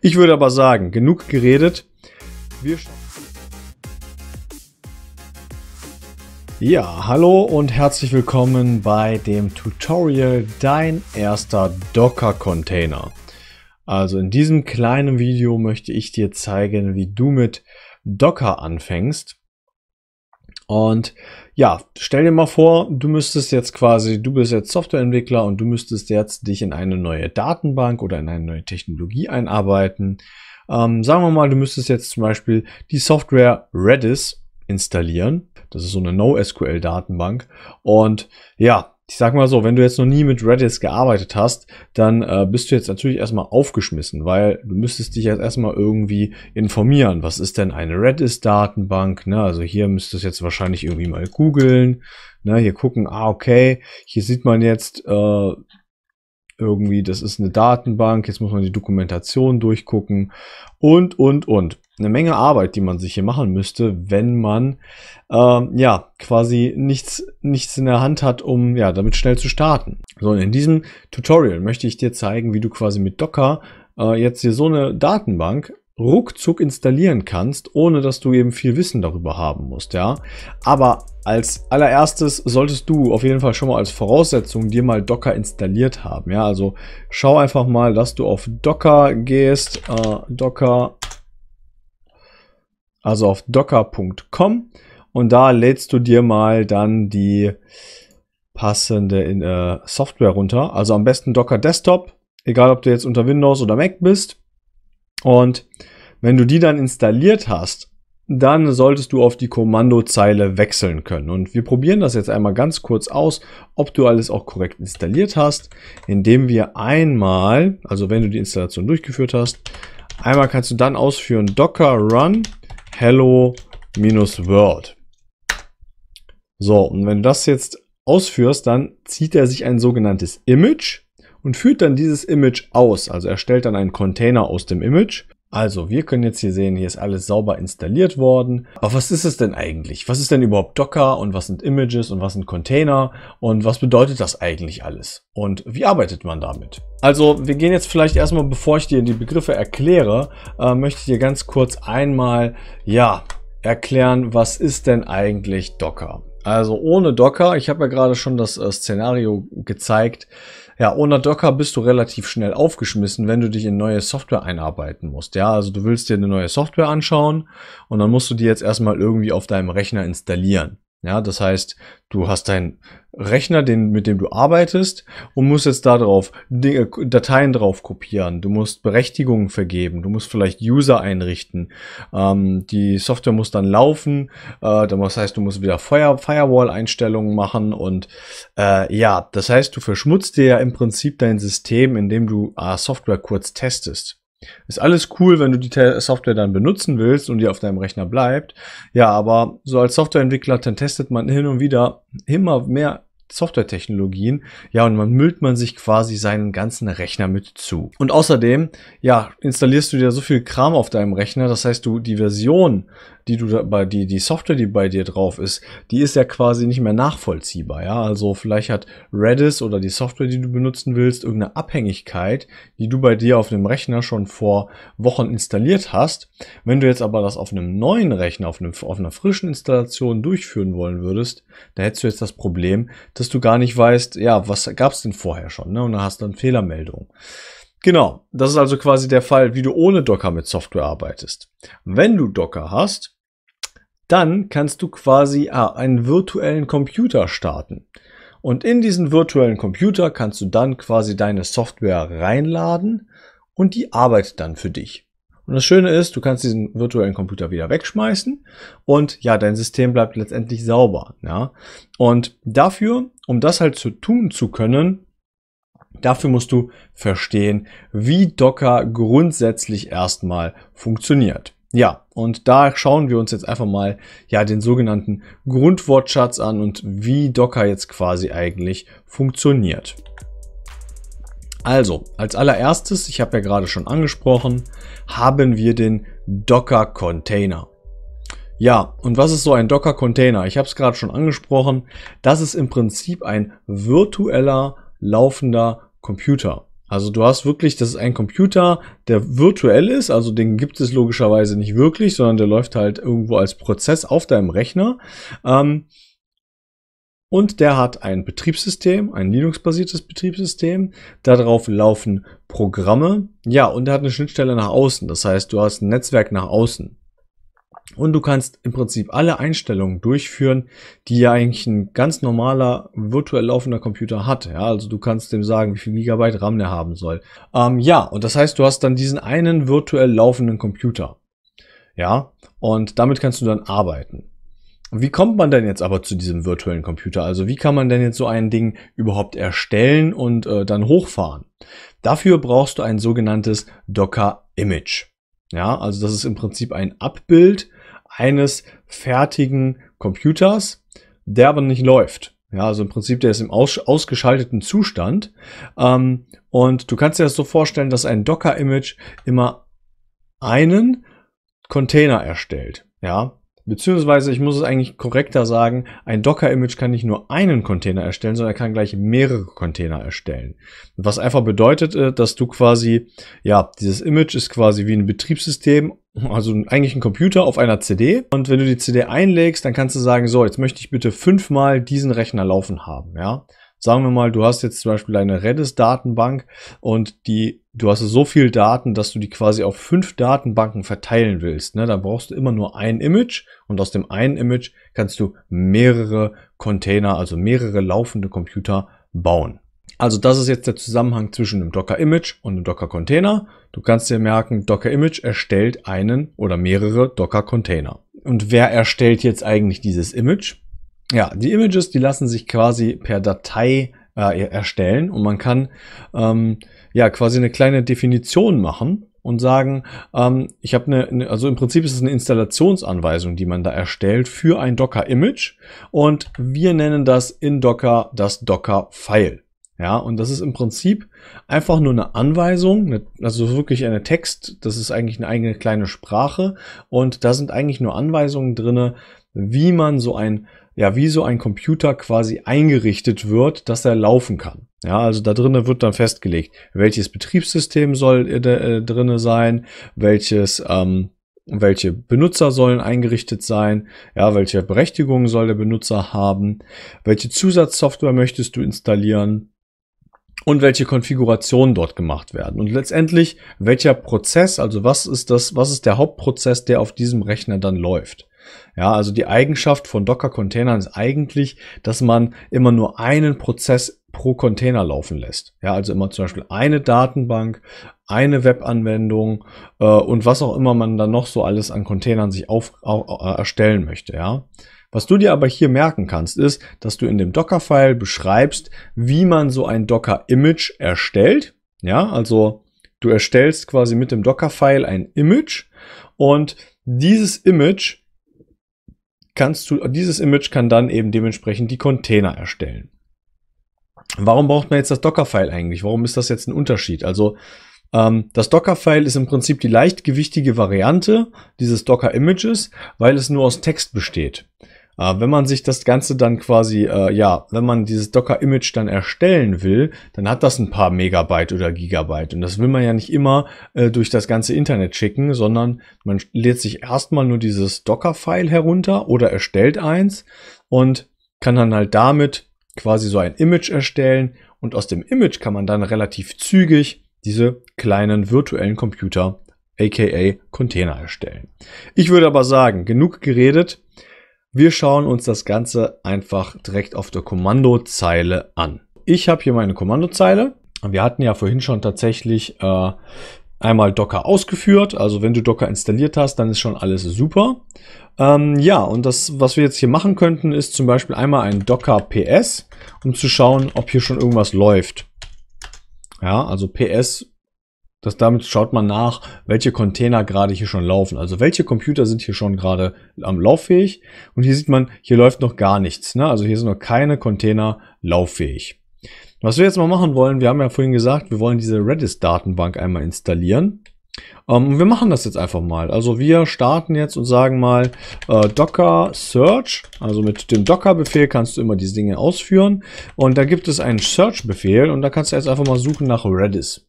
Ich würde aber sagen, genug geredet. Wir ja, hallo und herzlich willkommen bei dem Tutorial Dein erster Docker-Container. Also in diesem kleinen Video möchte ich dir zeigen, wie du mit Docker anfängst. Und ja, stell dir mal vor, du müsstest jetzt quasi, du bist jetzt Softwareentwickler und du müsstest jetzt dich in eine neue Datenbank oder in eine neue Technologie einarbeiten. Ähm, sagen wir mal, du müsstest jetzt zum Beispiel die Software Redis installieren. Das ist so eine NoSQL-Datenbank. Und ja, ich sag mal so, wenn du jetzt noch nie mit Redis gearbeitet hast, dann äh, bist du jetzt natürlich erstmal aufgeschmissen, weil du müsstest dich jetzt erstmal irgendwie informieren. Was ist denn eine Redis-Datenbank? Ne? Also hier müsstest du jetzt wahrscheinlich irgendwie mal googeln. Ne? Hier gucken, ah, okay, hier sieht man jetzt, äh, irgendwie, das ist eine Datenbank, jetzt muss man die Dokumentation durchgucken und, und, und. Eine Menge Arbeit, die man sich hier machen müsste, wenn man ähm, ja quasi nichts, nichts in der Hand hat, um ja damit schnell zu starten. So, und in diesem Tutorial möchte ich dir zeigen, wie du quasi mit Docker äh, jetzt hier so eine Datenbank ruckzuck installieren kannst, ohne dass du eben viel Wissen darüber haben musst, ja. Aber als allererstes solltest du auf jeden Fall schon mal als Voraussetzung dir mal Docker installiert haben, ja. Also schau einfach mal, dass du auf Docker gehst, äh, Docker, also auf docker.com und da lädst du dir mal dann die passende äh, Software runter. Also am besten Docker Desktop, egal ob du jetzt unter Windows oder Mac bist. Und wenn du die dann installiert hast, dann solltest du auf die Kommandozeile wechseln können. Und wir probieren das jetzt einmal ganz kurz aus, ob du alles auch korrekt installiert hast, indem wir einmal, also wenn du die Installation durchgeführt hast, einmal kannst du dann ausführen docker run hello-world. So, und wenn du das jetzt ausführst, dann zieht er sich ein sogenanntes Image und führt dann dieses Image aus. Also erstellt dann einen Container aus dem Image. Also wir können jetzt hier sehen, hier ist alles sauber installiert worden. Aber was ist es denn eigentlich? Was ist denn überhaupt Docker und was sind Images und was sind Container und was bedeutet das eigentlich alles? Und wie arbeitet man damit? Also wir gehen jetzt vielleicht erstmal, bevor ich dir die Begriffe erkläre, äh, möchte ich dir ganz kurz einmal, ja, erklären, was ist denn eigentlich Docker? Also ohne Docker, ich habe ja gerade schon das äh, Szenario gezeigt, ja, ohne Docker bist du relativ schnell aufgeschmissen, wenn du dich in neue Software einarbeiten musst. Ja, also du willst dir eine neue Software anschauen und dann musst du die jetzt erstmal irgendwie auf deinem Rechner installieren. Ja, das heißt, du hast deinen Rechner, den, mit dem du arbeitest und musst jetzt da drauf äh, Dateien drauf kopieren. Du musst Berechtigungen vergeben. Du musst vielleicht User einrichten. Ähm, die Software muss dann laufen. Äh, das heißt, du musst wieder Firewall-Einstellungen machen und äh, ja, das heißt, du verschmutzt dir ja im Prinzip dein System, indem du äh, Software kurz testest. Ist alles cool, wenn du die Software dann benutzen willst und die auf deinem Rechner bleibt. Ja, aber so als Softwareentwickler, dann testet man hin und wieder immer mehr Softwaretechnologien. Ja, und man müllt man sich quasi seinen ganzen Rechner mit zu. Und außerdem, ja, installierst du dir so viel Kram auf deinem Rechner. Das heißt, du, die Version die du dabei, die, die Software, die bei dir drauf ist, die ist ja quasi nicht mehr nachvollziehbar. Ja, also vielleicht hat Redis oder die Software, die du benutzen willst, irgendeine Abhängigkeit, die du bei dir auf dem Rechner schon vor Wochen installiert hast. Wenn du jetzt aber das auf einem neuen Rechner, auf, einem, auf einer frischen Installation durchführen wollen würdest, da hättest du jetzt das Problem, dass du gar nicht weißt, ja, was gab's denn vorher schon? Ne? Und dann hast du dann Fehlermeldungen. Genau, das ist also quasi der Fall, wie du ohne Docker mit Software arbeitest. Wenn du Docker hast, dann kannst du quasi ah, einen virtuellen Computer starten. Und in diesen virtuellen Computer kannst du dann quasi deine Software reinladen und die arbeitet dann für dich. Und das Schöne ist, du kannst diesen virtuellen Computer wieder wegschmeißen und ja, dein System bleibt letztendlich sauber. Ja? Und dafür, um das halt zu tun zu können, dafür musst du verstehen, wie Docker grundsätzlich erstmal funktioniert. Ja, und da schauen wir uns jetzt einfach mal ja den sogenannten Grundwortschatz an und wie Docker jetzt quasi eigentlich funktioniert. Also, als allererstes, ich habe ja gerade schon angesprochen, haben wir den Docker Container. Ja, und was ist so ein Docker Container? Ich habe es gerade schon angesprochen, das ist im Prinzip ein virtueller laufender Computer. Also du hast wirklich, das ist ein Computer, der virtuell ist, also den gibt es logischerweise nicht wirklich, sondern der läuft halt irgendwo als Prozess auf deinem Rechner. Ähm, und der hat ein Betriebssystem, ein Linux-basiertes Betriebssystem. Darauf laufen Programme. Ja, und er hat eine Schnittstelle nach außen. Das heißt, du hast ein Netzwerk nach außen. Und du kannst im Prinzip alle Einstellungen durchführen, die ja eigentlich ein ganz normaler virtuell laufender Computer hat. Ja, also du kannst dem sagen, wie viel Gigabyte RAM der haben soll. Ähm, ja, und das heißt, du hast dann diesen einen virtuell laufenden Computer. Ja, und damit kannst du dann arbeiten. Wie kommt man denn jetzt aber zu diesem virtuellen Computer? Also wie kann man denn jetzt so ein Ding überhaupt erstellen und äh, dann hochfahren? Dafür brauchst du ein sogenanntes Docker Image. Ja, also das ist im Prinzip ein Abbild eines fertigen Computers, der aber nicht läuft. Ja, also im Prinzip, der ist im aus ausgeschalteten Zustand. Ähm, und du kannst dir das so vorstellen, dass ein Docker-Image immer einen Container erstellt. Ja, Beziehungsweise, ich muss es eigentlich korrekter sagen, ein Docker-Image kann nicht nur einen Container erstellen, sondern er kann gleich mehrere Container erstellen. Was einfach bedeutet, äh, dass du quasi, ja, dieses Image ist quasi wie ein Betriebssystem, also eigentlich ein Computer auf einer CD. Und wenn du die CD einlegst, dann kannst du sagen, so, jetzt möchte ich bitte fünfmal diesen Rechner laufen haben, ja. Sagen wir mal, du hast jetzt zum Beispiel eine Redis-Datenbank und die du hast so viel Daten, dass du die quasi auf fünf Datenbanken verteilen willst. Ne? Dann brauchst du immer nur ein Image und aus dem einen Image kannst du mehrere Container, also mehrere laufende Computer bauen. Also das ist jetzt der Zusammenhang zwischen einem Docker-Image und einem Docker-Container. Du kannst dir merken, Docker-Image erstellt einen oder mehrere Docker-Container. Und wer erstellt jetzt eigentlich dieses Image? Ja, die Images, die lassen sich quasi per Datei äh, erstellen und man kann ähm, ja quasi eine kleine Definition machen und sagen, ähm, ich habe eine, eine, also im Prinzip ist es eine Installationsanweisung, die man da erstellt für ein Docker-Image und wir nennen das in Docker das Docker-File. Ja, und das ist im Prinzip einfach nur eine Anweisung, also wirklich eine Text, das ist eigentlich eine eigene kleine Sprache und da sind eigentlich nur Anweisungen drinne, wie man so ein, ja, wie so ein Computer quasi eingerichtet wird, dass er laufen kann. Ja, also da drinnen wird dann festgelegt, welches Betriebssystem soll äh, äh, drinnen sein, welches, ähm, welche Benutzer sollen eingerichtet sein, ja, welche Berechtigungen soll der Benutzer haben, welche Zusatzsoftware möchtest du installieren und welche Konfigurationen dort gemacht werden und letztendlich welcher Prozess, also was ist das, was ist der Hauptprozess, der auf diesem Rechner dann läuft. Ja, also die Eigenschaft von Docker-Containern ist eigentlich, dass man immer nur einen Prozess pro Container laufen lässt. Ja, also immer zum Beispiel eine Datenbank, eine Webanwendung äh, und was auch immer man dann noch so alles an Containern sich auf, auf, äh, erstellen möchte. Ja. Was du dir aber hier merken kannst, ist, dass du in dem Docker-File beschreibst, wie man so ein Docker-Image erstellt. Ja, also du erstellst quasi mit dem Docker-File ein Image und dieses Image kannst du, dieses Image kann dann eben dementsprechend die Container erstellen. Warum braucht man jetzt das Dockerfile eigentlich? Warum ist das jetzt ein Unterschied? Also ähm, das Dockerfile ist im Prinzip die leichtgewichtige Variante dieses Docker-Images, weil es nur aus Text besteht. Äh, wenn man sich das Ganze dann quasi, äh, ja, wenn man dieses Docker-Image dann erstellen will, dann hat das ein paar Megabyte oder Gigabyte. Und das will man ja nicht immer äh, durch das ganze Internet schicken, sondern man lädt sich erstmal nur dieses Docker-File herunter oder erstellt eins und kann dann halt damit quasi so ein Image erstellen. Und aus dem Image kann man dann relativ zügig diese kleinen virtuellen Computer, aka Container, erstellen. Ich würde aber sagen, genug geredet. Wir schauen uns das Ganze einfach direkt auf der Kommandozeile an. Ich habe hier meine Kommandozeile. Wir hatten ja vorhin schon tatsächlich äh, einmal Docker ausgeführt. Also wenn du Docker installiert hast, dann ist schon alles super. Ähm, ja, und das, was wir jetzt hier machen könnten, ist zum Beispiel einmal ein Docker PS, um zu schauen, ob hier schon irgendwas läuft. Ja, also PS das damit schaut man nach, welche Container gerade hier schon laufen. Also welche Computer sind hier schon gerade am lauffähig. Und hier sieht man, hier läuft noch gar nichts. Ne? Also hier sind noch keine Container lauffähig. Was wir jetzt mal machen wollen, wir haben ja vorhin gesagt, wir wollen diese Redis-Datenbank einmal installieren. Ähm, wir machen das jetzt einfach mal. Also wir starten jetzt und sagen mal äh, Docker Search. Also mit dem Docker-Befehl kannst du immer diese Dinge ausführen. Und da gibt es einen Search-Befehl und da kannst du jetzt einfach mal suchen nach Redis.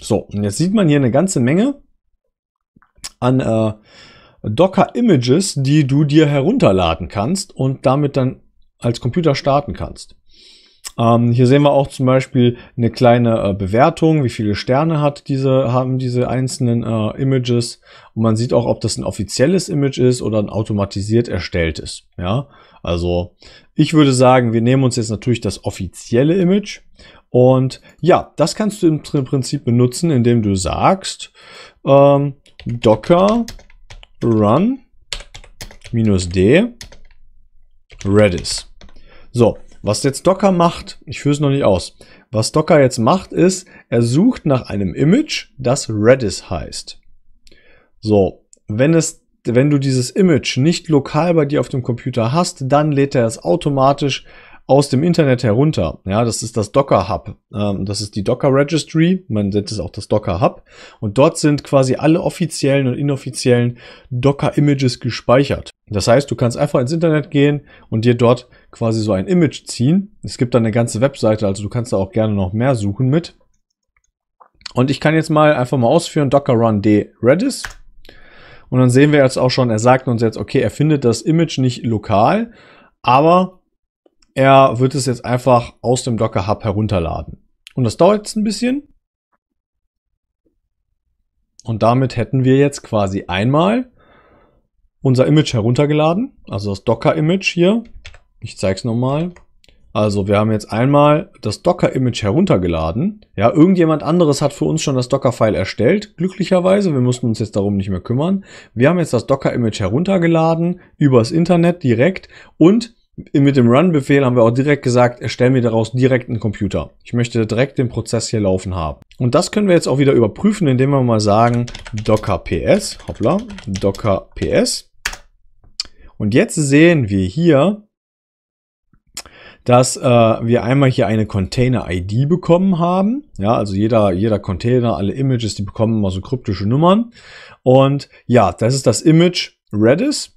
So, und jetzt sieht man hier eine ganze Menge an äh, Docker-Images, die du dir herunterladen kannst und damit dann als Computer starten kannst. Ähm, hier sehen wir auch zum Beispiel eine kleine äh, Bewertung, wie viele Sterne hat diese, haben diese einzelnen äh, Images. Und man sieht auch, ob das ein offizielles Image ist oder ein automatisiert erstelltes. Ja, also ich würde sagen, wir nehmen uns jetzt natürlich das offizielle Image und ja, das kannst du im Prinzip benutzen, indem du sagst, ähm, docker run minus d redis. So, was jetzt Docker macht, ich führe es noch nicht aus. Was Docker jetzt macht ist, er sucht nach einem Image, das Redis heißt. So, wenn es wenn du dieses Image nicht lokal bei dir auf dem Computer hast, dann lädt er es automatisch aus dem Internet herunter. Ja, das ist das Docker Hub. Ähm, das ist die Docker Registry. Man nennt es auch das Docker Hub. Und dort sind quasi alle offiziellen und inoffiziellen Docker Images gespeichert. Das heißt, du kannst einfach ins Internet gehen und dir dort quasi so ein Image ziehen. Es gibt da eine ganze Webseite, also du kannst da auch gerne noch mehr suchen mit. Und ich kann jetzt mal einfach mal ausführen, docker run d redis. Und dann sehen wir jetzt auch schon, er sagt uns jetzt, okay, er findet das Image nicht lokal, aber er wird es jetzt einfach aus dem Docker Hub herunterladen. Und das dauert jetzt ein bisschen. Und damit hätten wir jetzt quasi einmal unser Image heruntergeladen, also das Docker-Image hier. Ich zeige es nochmal. Also wir haben jetzt einmal das Docker-Image heruntergeladen. Ja, irgendjemand anderes hat für uns schon das Docker-File erstellt, glücklicherweise. Wir mussten uns jetzt darum nicht mehr kümmern. Wir haben jetzt das Docker-Image heruntergeladen, übers Internet direkt und mit dem Run-Befehl haben wir auch direkt gesagt, erstell mir daraus direkt einen Computer. Ich möchte direkt den Prozess hier laufen haben. Und das können wir jetzt auch wieder überprüfen, indem wir mal sagen, docker ps, hoppla, docker ps. Und jetzt sehen wir hier, dass äh, wir einmal hier eine Container-ID bekommen haben. Ja, also jeder, jeder Container, alle Images, die bekommen immer so kryptische Nummern. Und ja, das ist das Image Redis.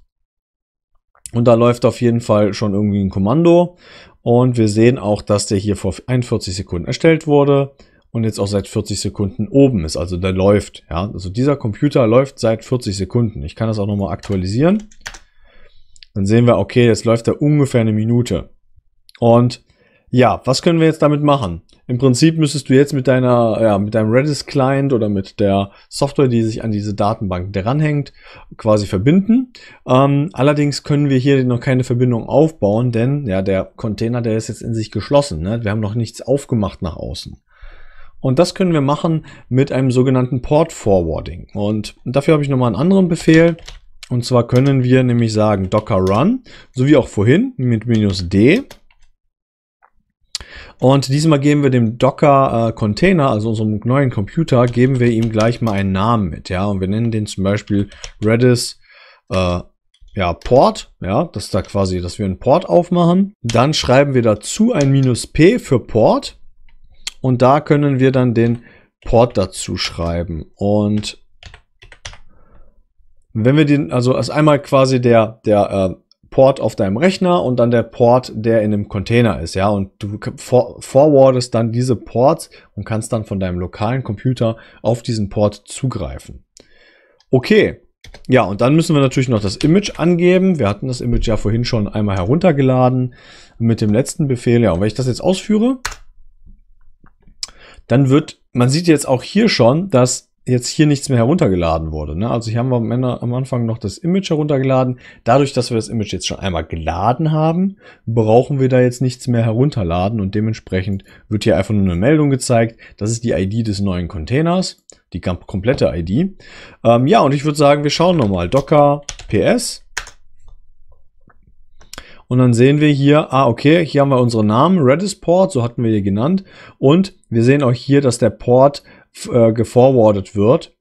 Und da läuft auf jeden Fall schon irgendwie ein Kommando. Und wir sehen auch, dass der hier vor 41 Sekunden erstellt wurde und jetzt auch seit 40 Sekunden oben ist. Also der läuft. Ja? Also dieser Computer läuft seit 40 Sekunden. Ich kann das auch nochmal aktualisieren. Dann sehen wir, okay, jetzt läuft er ungefähr eine Minute. Und ja, was können wir jetzt damit machen? Im Prinzip müsstest du jetzt mit deiner, ja, mit deinem Redis-Client oder mit der Software, die sich an diese Datenbank dranhängt, quasi verbinden. Ähm, allerdings können wir hier noch keine Verbindung aufbauen, denn ja, der Container, der ist jetzt in sich geschlossen. Ne? Wir haben noch nichts aufgemacht nach außen. Und das können wir machen mit einem sogenannten Port Forwarding. Und dafür habe ich nochmal einen anderen Befehl. Und zwar können wir nämlich sagen docker run, so wie auch vorhin mit minus d und diesmal geben wir dem Docker-Container, äh, also unserem neuen Computer, geben wir ihm gleich mal einen Namen mit. Ja, und wir nennen den zum Beispiel Redis äh, ja, Port, ja, das ist da quasi, dass wir einen Port aufmachen. Dann schreiben wir dazu ein Minus P für Port und da können wir dann den Port dazu schreiben. Und wenn wir den, also als einmal quasi der, der äh, Port auf deinem Rechner und dann der Port, der in einem Container ist, ja, und du for forwardest dann diese Ports und kannst dann von deinem lokalen Computer auf diesen Port zugreifen. Okay, ja, und dann müssen wir natürlich noch das Image angeben. Wir hatten das Image ja vorhin schon einmal heruntergeladen mit dem letzten Befehl. Ja, und wenn ich das jetzt ausführe, dann wird, man sieht jetzt auch hier schon, dass jetzt hier nichts mehr heruntergeladen wurde. Ne? Also hier haben wir am, Anfang noch das Image heruntergeladen. Dadurch, dass wir das Image jetzt schon einmal geladen haben, brauchen wir da jetzt nichts mehr herunterladen und dementsprechend wird hier einfach nur eine Meldung gezeigt. Das ist die ID des neuen Containers, die komplette ID. Ähm, ja, und ich würde sagen, wir schauen nochmal. Docker PS. Und dann sehen wir hier, ah okay, hier haben wir unseren Namen, Redis Port, so hatten wir hier genannt. Und wir sehen auch hier, dass der Port äh, geforwardet wird.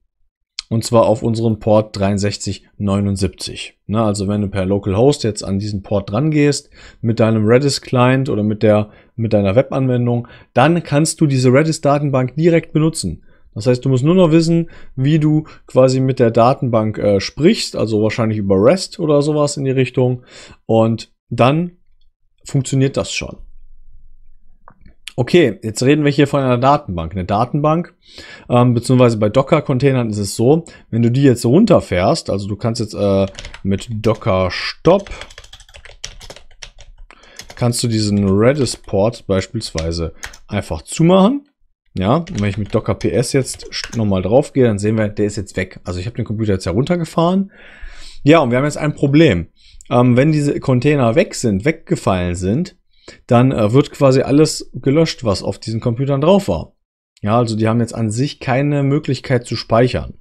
Und zwar auf unseren Port 6379. Ne, also wenn du per Localhost jetzt an diesen Port dran gehst, mit deinem Redis-Client oder mit, der, mit deiner Webanwendung, dann kannst du diese Redis-Datenbank direkt benutzen. Das heißt, du musst nur noch wissen, wie du quasi mit der Datenbank äh, sprichst, also wahrscheinlich über REST oder sowas in die Richtung. Und dann funktioniert das schon. Okay, jetzt reden wir hier von einer Datenbank. Eine Datenbank, ähm, beziehungsweise bei Docker-Containern ist es so, wenn du die jetzt runterfährst, also du kannst jetzt äh, mit Docker Stop kannst du diesen Redis-Port beispielsweise einfach zumachen. Ja, und wenn ich mit Docker PS jetzt nochmal drauf gehe, dann sehen wir, der ist jetzt weg. Also ich habe den Computer jetzt heruntergefahren. Ja, und wir haben jetzt ein Problem. Ähm, wenn diese Container weg sind, weggefallen sind, dann äh, wird quasi alles gelöscht, was auf diesen Computern drauf war. Ja, also die haben jetzt an sich keine Möglichkeit zu speichern.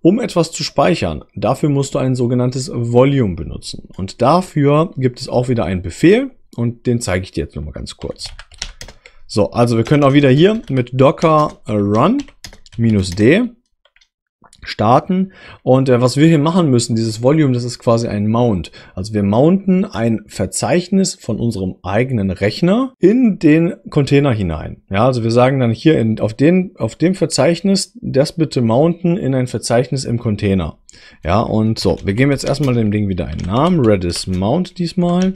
Um etwas zu speichern, dafür musst du ein sogenanntes Volume benutzen. Und dafür gibt es auch wieder einen Befehl und den zeige ich dir jetzt nochmal ganz kurz. So, also wir können auch wieder hier mit docker run-d starten. Und äh, was wir hier machen müssen, dieses Volume, das ist quasi ein Mount. Also wir mounten ein Verzeichnis von unserem eigenen Rechner in den Container hinein. Ja, also wir sagen dann hier in, auf, den, auf dem Verzeichnis, das bitte mounten in ein Verzeichnis im Container. Ja, und so, wir geben jetzt erstmal dem Ding wieder einen Namen, Redis Mount diesmal.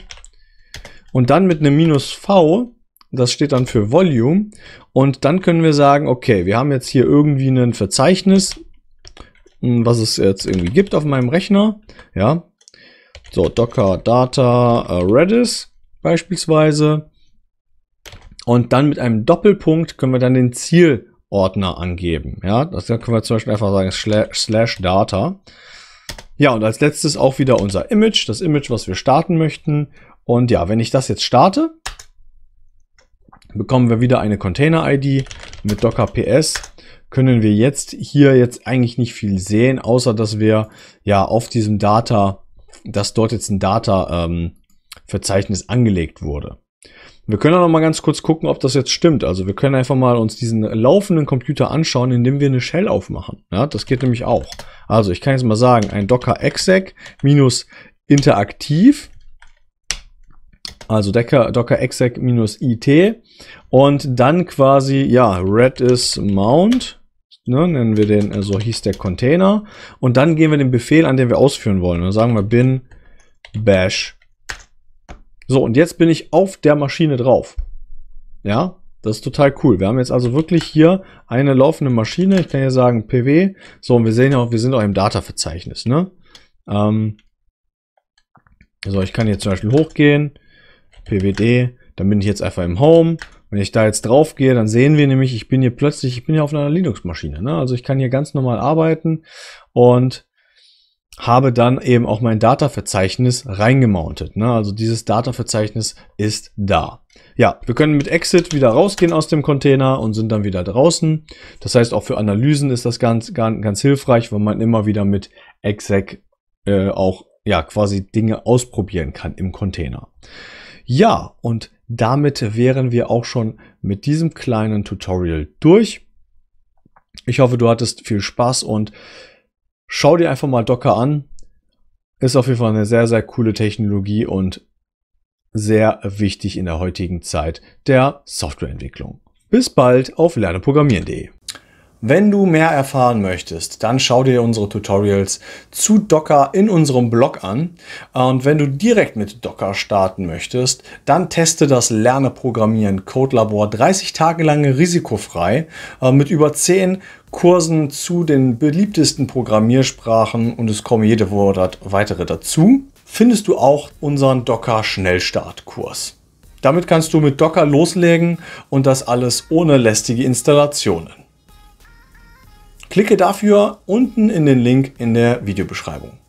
Und dann mit einem Minus V das steht dann für Volume. Und dann können wir sagen, okay, wir haben jetzt hier irgendwie ein Verzeichnis was es jetzt irgendwie gibt auf meinem Rechner. Ja, so Docker, Data, äh, Redis beispielsweise. Und dann mit einem Doppelpunkt können wir dann den Zielordner angeben. Ja, das können wir zum Beispiel einfach sagen slash, slash Data. Ja, und als letztes auch wieder unser Image, das Image, was wir starten möchten. Und ja, wenn ich das jetzt starte, bekommen wir wieder eine Container-ID mit Docker PS können wir jetzt hier jetzt eigentlich nicht viel sehen, außer dass wir ja auf diesem Data, dass dort jetzt ein Data-Verzeichnis ähm, angelegt wurde. Wir können auch noch mal ganz kurz gucken, ob das jetzt stimmt. Also wir können einfach mal uns diesen laufenden Computer anschauen, indem wir eine Shell aufmachen. Ja, das geht nämlich auch. Also ich kann jetzt mal sagen, ein Docker exec minus interaktiv also Docker, Docker exec minus it und dann quasi, ja, red is mount ne, nennen wir den, so also hieß der Container. Und dann gehen wir den Befehl an, den wir ausführen wollen. Dann also sagen wir bin bash. So, und jetzt bin ich auf der Maschine drauf. Ja, das ist total cool. Wir haben jetzt also wirklich hier eine laufende Maschine. Ich kann hier sagen pw. So, und wir sehen ja auch, wir sind auch im Data-Verzeichnis. Ne? Ähm, so, ich kann hier zum Beispiel hochgehen, pwd, dann bin ich jetzt einfach im Home wenn ich da jetzt drauf gehe, dann sehen wir nämlich, ich bin hier plötzlich, ich bin hier auf einer Linux-Maschine. Ne? Also ich kann hier ganz normal arbeiten und habe dann eben auch mein Data-Verzeichnis reingemountet. Ne? Also dieses Data-Verzeichnis ist da. Ja, wir können mit Exit wieder rausgehen aus dem Container und sind dann wieder draußen. Das heißt, auch für Analysen ist das ganz, ganz, ganz hilfreich, weil man immer wieder mit Exec äh, auch ja quasi Dinge ausprobieren kann im Container. Ja, und damit wären wir auch schon mit diesem kleinen Tutorial durch. Ich hoffe, du hattest viel Spaß und schau dir einfach mal Docker an. Ist auf jeden Fall eine sehr, sehr coole Technologie und sehr wichtig in der heutigen Zeit der Softwareentwicklung. Bis bald auf lerneprogrammieren.de. Wenn du mehr erfahren möchtest, dann schau dir unsere Tutorials zu Docker in unserem Blog an. Und wenn du direkt mit Docker starten möchtest, dann teste das Lerne Programmieren Code Labor 30 Tage lang risikofrei äh, mit über 10 Kursen zu den beliebtesten Programmiersprachen und es kommen jede Woche weitere dazu. Findest du auch unseren Docker Schnellstartkurs. Damit kannst du mit Docker loslegen und das alles ohne lästige Installationen. Klicke dafür unten in den Link in der Videobeschreibung.